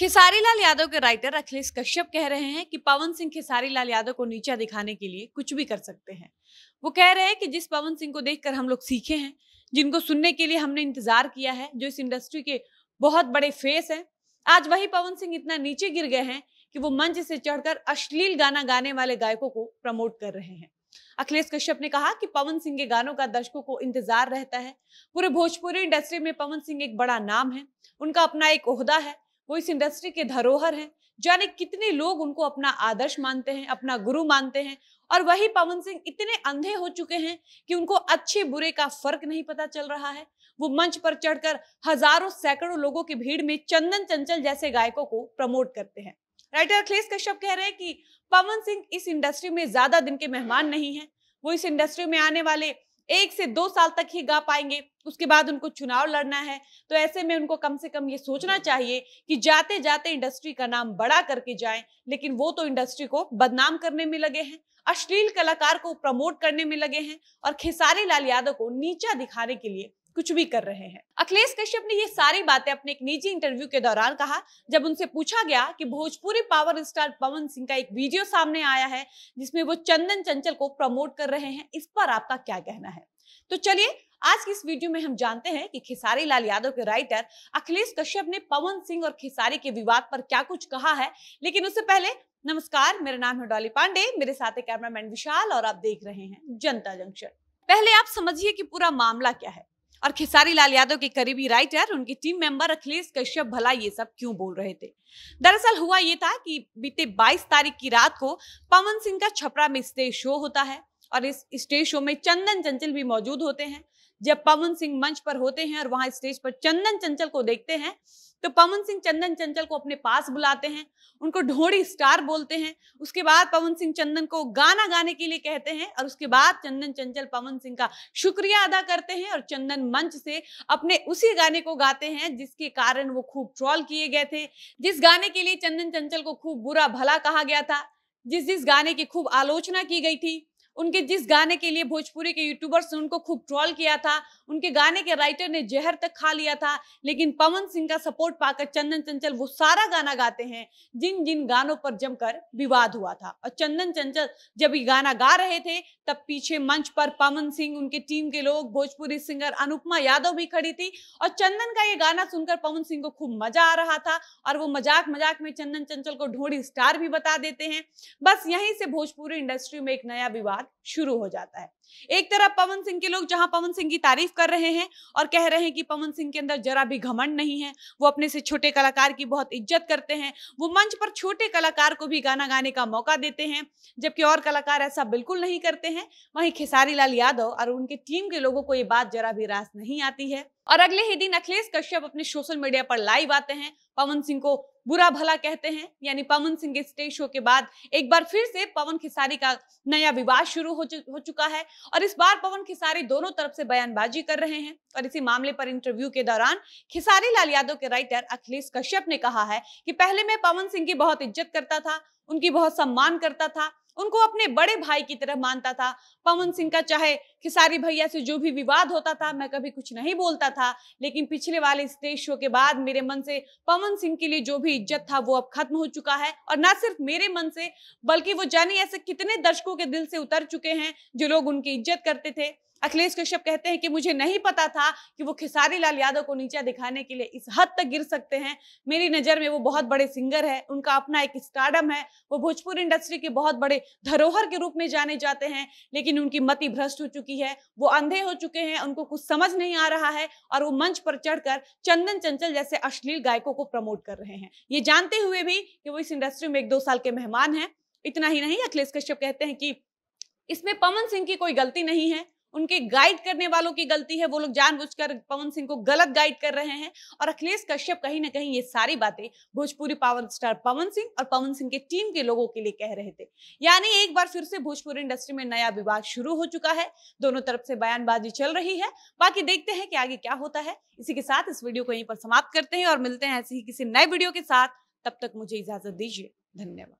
खेसारी लाल यादव के राइटर अखिलेश कश्यप कह रहे हैं कि पवन सिंह खेसारी लाल यादव को नीचा दिखाने के लिए कुछ भी कर सकते हैं वो कह रहे हैं कि जिस पवन सिंह को देखकर हम लोग सीखे हैं जिनको सुनने के लिए हमने इंतजार किया है जो इस इंडस्ट्री के बहुत बड़े फेस हैं आज वही पवन सिंह इतना नीचे गिर गए हैं कि वो मंच से चढ़कर अश्लील गाना गाने वाले गायकों को प्रमोट कर रहे हैं अखिलेश कश्यप ने कहा कि पवन सिंह के गानों का दर्शकों को इंतजार रहता है पूरे भोजपुरी इंडस्ट्री में पवन सिंह एक बड़ा नाम है उनका अपना एक ओहदा है वो इस इंडस्ट्री के धरोहर हैं जाने कितने लोग उनको अपना आदर्श मानते हैं अपना गुरु मानते हैं और वही पवन सिंह इतने अंधे हो चुके हैं कि उनको अच्छे बुरे का फर्क नहीं पता चल रहा है वो मंच पर चढ़कर हजारों सैकड़ों लोगों की भीड़ में चंदन चंचल जैसे गायकों को प्रमोट करते हैं राइटर अखिलेश कश्यप कह रहे हैं कि पवन सिंह इस इंडस्ट्री में ज्यादा दिन के मेहमान नहीं है वो इस इंडस्ट्री में आने वाले एक से दो साल तक ही गा पाएंगे उसके बाद उनको चुनाव लड़ना है तो ऐसे में उनको कम से कम ये सोचना हम्म। चाहिए कि जाते जाते इंडस्ट्री का नाम बड़ा करके जाएं लेकिन वो तो इंडस्ट्री को बदनाम करने में लगे हैं अश्लील कलाकार को प्रमोट करने में लगे हैं और खेसारी लाल यादव को नीचा दिखाने के लिए कुछ भी कर रहे हैं अखिलेश कश्यप ने ये सारी बातें अपने एक निजी इंटरव्यू के दौरान कहा जब उनसे पूछा गया कि भोजपुरी पावर स्टार पवन सिंह का एक वीडियो सामने आया है जिसमें वो चंदन चंचल को प्रमोट कर रहे हैं इस पर आपका क्या कहना है तो चलिए आज की इस वीडियो में हम जानते हैं कि खेसारी लाल यादव के राइटर अखिलेश कश्यप ने पवन सिंह और खेसारी के विवाद पर क्या कुछ कहा है लेकिन उससे पहले नमस्कार मेरा नाम है डॉली पांडे मेरे साथ है कैमरामैन विशाल और आप देख रहे हैं जनता जंक्शन पहले आप समझिए कि पूरा मामला क्या है और खेसारी लाल यादव के करीबी राइटर उनकी टीम मेंबर अखिलेश कश्यप भला ये सब क्यों बोल रहे थे दरअसल हुआ ये था कि बीते 22 तारीख की रात को पवन सिंह का छपरा में स्टेज शो होता है और इस स्टेज शो में चंदन चंचल भी मौजूद होते हैं जब पवन सिंह मंच पर होते हैं और वहां स्टेज पर चंदन चंचल को देखते हैं तो पवन सिंह चंदन चंचल को अपने पास बुलाते हैं उनको ढोड़ी स्टार बोलते हैं उसके बाद पवन सिंह चंदन को गाना गाने के लिए कहते हैं और उसके बाद चंदन चंचल पवन सिंह का शुक्रिया अदा करते हैं और चंदन मंच से अपने उसी गाने को गाते हैं जिसके कारण वो खूब ट्रॉल किए गए थे जिस गाने के लिए चंदन चंचल को खूब बुरा भला कहा गया था जिस जिस गाने की खूब आलोचना की गई थी उनके जिस गाने के लिए भोजपुरी के यूट्यूबर्स ने उनको खूब ट्रॉल किया था उनके गाने के राइटर ने जहर तक खा लिया था लेकिन पवन सिंह का सपोर्ट पाकर चंदन चंचल वो सारा गाना गाते हैं जिन जिन गानों पर जमकर विवाद हुआ था और चंदन चंचल जब ये गाना गा रहे थे तब पीछे मंच पर पवन सिंह उनके टीम के लोग भोजपुरी सिंगर अनुपमा यादव भी खड़ी थी और चंदन का ये गाना सुनकर पवन सिंह को खूब मजा आ रहा था और वो मजाक मजाक में चंदन चंचल को ढोड़ी स्टार भी बता देते हैं बस यहीं से भोजपुरी इंडस्ट्री में एक नया विवाद विवाद शुरू हो जाता है एक तरफ पवन सिंह के लोग जहां पवन सिंह की तारीफ कर रहे हैं और कह रहे हैं कि पवन सिंह के अंदर जरा भी घमंड नहीं है वो अपने से छोटे कलाकार की बहुत इज्जत करते हैं वो मंच पर छोटे कलाकार को भी गाना गाने का मौका देते हैं जबकि और कलाकार ऐसा बिल्कुल नहीं करते हैं वहीं खेसारी लाल यादव और उनके टीम के लोगों को ये बात जरा भी रास नहीं आती है और अगले ही दिन अखिलेश कश्यप अपने सोशल मीडिया पर लाइव आते हैं पवन सिंह को बुरा भला कहते हैं यानी पवन सिंह के स्टेज शो के बाद एक बार फिर से पवन खिसारी का नया विवाद शुरू हो, चु, हो चुका है और इस बार पवन खिसारी दोनों तरफ से बयानबाजी कर रहे हैं और इसी मामले पर इंटरव्यू के दौरान खिसारी लाल यादव के राइटर अखिलेश कश्यप ने कहा है कि पहले मैं पवन सिंह की बहुत इज्जत करता था उनकी बहुत सम्मान करता था उनको अपने बड़े भाई की तरह मानता था पवन सिंह का चाहे खिसारी भैया से जो भी विवाद होता था मैं कभी कुछ नहीं बोलता था लेकिन पिछले वाले स्टेज शो के बाद मेरे मन से पवन सिंह के लिए जो भी इज्जत था वो अब खत्म हो चुका है और ना सिर्फ मेरे मन से बल्कि वो जाने ऐसे कितने दर्शकों के दिल से उतर चुके हैं जो लोग उनकी इज्जत करते थे अखिलेश कश्यप कहते हैं कि मुझे नहीं पता था कि वो खेसारी लाल यादव को नीचा दिखाने के लिए इस हद तक गिर सकते हैं मेरी नज़र में वो बहुत बड़े सिंगर है उनका अपना एक स्टार्डम है वो भोजपुर इंडस्ट्री के बहुत बड़े धरोहर के रूप में जाने जाते हैं लेकिन उनकी मति भ्रष्ट हो चुकी है वो अंधे हो चुके हैं उनको कुछ समझ नहीं आ रहा है और वो मंच पर चढ़कर चंदन चंचल जैसे अश्लील गायकों को प्रमोट कर रहे हैं ये जानते हुए भी कि वो इस इंडस्ट्री में एक दो साल के मेहमान हैं इतना ही नहीं अखिलेश कश्यप कहते हैं कि इसमें पवन सिंह की कोई गलती नहीं है उनके गाइड करने वालों की गलती है वो लोग जानबूझकर पवन सिंह को गलत गाइड कर रहे हैं और अखिलेश कश्यप कहीं ना कहीं ये सारी बातें भोजपुरी पावर स्टार पवन सिंह और पवन सिंह के टीम के लोगों के लिए कह रहे थे यानी एक बार फिर से भोजपुरी इंडस्ट्री में नया विवाद शुरू हो चुका है दोनों तरफ से बयानबाजी चल रही है बाकी देखते हैं कि आगे क्या होता है इसी के साथ इस वीडियो को यहीं पर समाप्त करते हैं और मिलते हैं ऐसे ही किसी नए वीडियो के साथ तब तक मुझे इजाजत दीजिए धन्यवाद